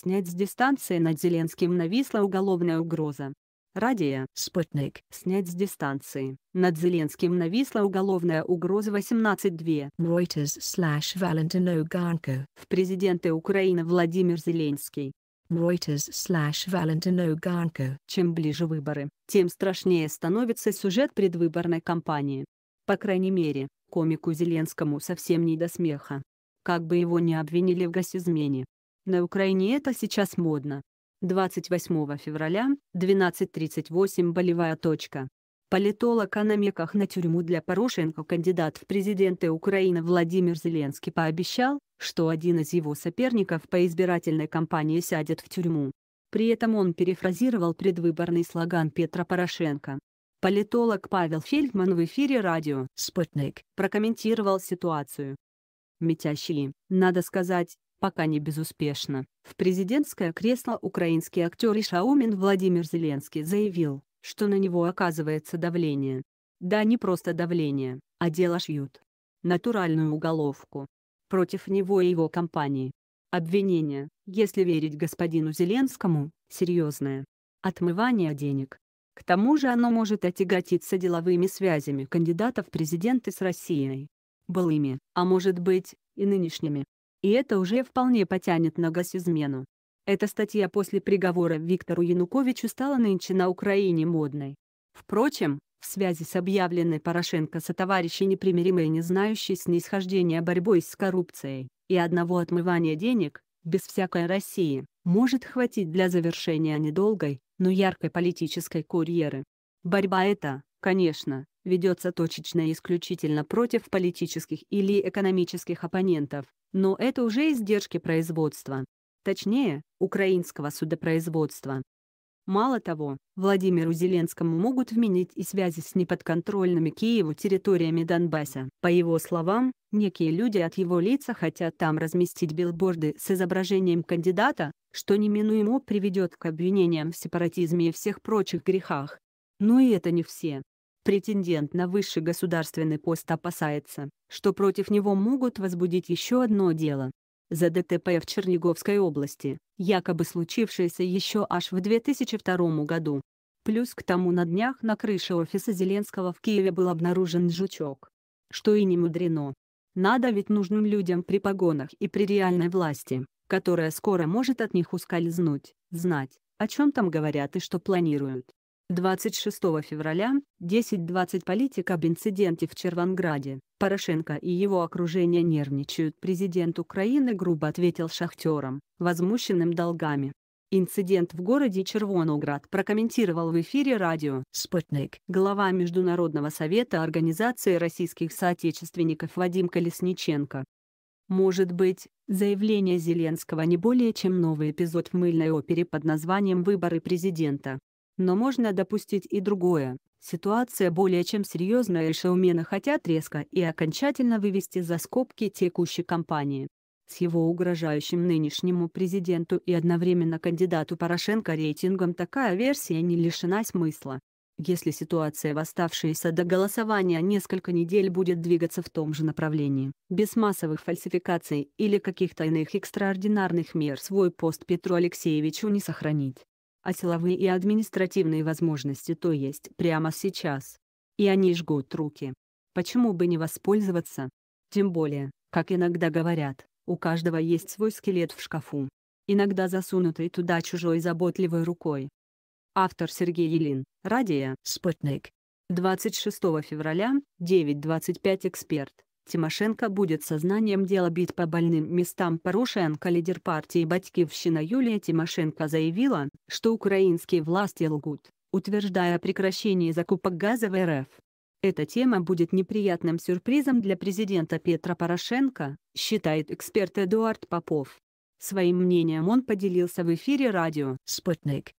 Снять с дистанции над Зеленским нависла уголовная угроза. Радия э, «Спутник». Снять с дистанции. Над Зеленским нависла уголовная угроза 18.2. Reuters slash Valentin Oganko. В президенты Украины Владимир Зеленский. Reuters slash Valentin Oganko. Чем ближе выборы, тем страшнее становится сюжет предвыборной кампании. По крайней мере, комику Зеленскому совсем не до смеха. Как бы его ни обвинили в госизмене, на Украине это сейчас модно. 28 февраля, 12.38, болевая точка. Политолог о намеках на тюрьму для Порошенко кандидат в президенты Украины Владимир Зеленский пообещал, что один из его соперников по избирательной кампании сядет в тюрьму. При этом он перефразировал предвыборный слоган Петра Порошенко. Политолог Павел Фельдман в эфире радио «Спутник» прокомментировал ситуацию. Метящие, надо сказать, пока не безуспешно. В президентское кресло украинский актер и шаумин Владимир Зеленский заявил, что на него оказывается давление. Да не просто давление, а дело шьют. Натуральную уголовку. Против него и его компании. Обвинение, если верить господину Зеленскому, серьезное. Отмывание денег. К тому же оно может отяготиться деловыми связями кандидатов в президенты с Россией. Былыми, а может быть, и нынешними. И это уже вполне потянет на газизмену. Эта статья после приговора Виктору Януковичу стала нынче на Украине модной. Впрочем, в связи с объявленной Порошенко со сотоварищей непримиримой не знающей снисхождения борьбой с коррупцией и одного отмывания денег, без всякой России, может хватить для завершения недолгой, но яркой политической курьеры. Борьба эта, конечно, ведется точечно и исключительно против политических или экономических оппонентов, но это уже издержки производства. Точнее, украинского судопроизводства. Мало того, Владимиру Зеленскому могут вменить и связи с неподконтрольными Киеву территориями Донбасса. По его словам, некие люди от его лица хотят там разместить билборды с изображением кандидата, что неминуемо приведет к обвинениям в сепаратизме и всех прочих грехах. Но и это не все. Претендент на высший государственный пост опасается, что против него могут возбудить еще одно дело. За ДТП в Черниговской области, якобы случившееся еще аж в 2002 году. Плюс к тому на днях на крыше офиса Зеленского в Киеве был обнаружен жучок. Что и не мудрено. Надо ведь нужным людям при погонах и при реальной власти, которая скоро может от них ускользнуть, знать, о чем там говорят и что планируют. 26 февраля 10.20 политик об инциденте в Червонграде. Порошенко и его окружение нервничают. Президент Украины грубо ответил шахтерам, возмущенным долгами. Инцидент в городе Червоноград прокомментировал в эфире радио «Спутник». Глава Международного совета Организации российских соотечественников Вадим Колесниченко. Может быть, заявление Зеленского не более чем новый эпизод в мыльной опере под названием «Выборы президента». Но можно допустить и другое. Ситуация более чем серьезная и шоумены хотят резко и окончательно вывести за скобки текущей кампании. С его угрожающим нынешнему президенту и одновременно кандидату Порошенко рейтингом такая версия не лишена смысла. Если ситуация в оставшиеся до голосования несколько недель будет двигаться в том же направлении, без массовых фальсификаций или каких-то иных экстраординарных мер свой пост Петру Алексеевичу не сохранить а силовые и административные возможности то есть прямо сейчас. И они жгут руки. Почему бы не воспользоваться? Тем более, как иногда говорят, у каждого есть свой скелет в шкафу. Иногда засунутый туда чужой заботливой рукой. Автор Сергей Елин, Радия, Спутник. 26 февраля, 9.25 Эксперт. Тимошенко будет сознанием дела бить по больным местам Порошенко. Лидер партии «Батькивщина» Юлия Тимошенко заявила, что украинские власти лгут, утверждая о прекращении закупок газа в РФ. Эта тема будет неприятным сюрпризом для президента Петра Порошенко, считает эксперт Эдуард Попов. Своим мнением он поделился в эфире радио «Спутник».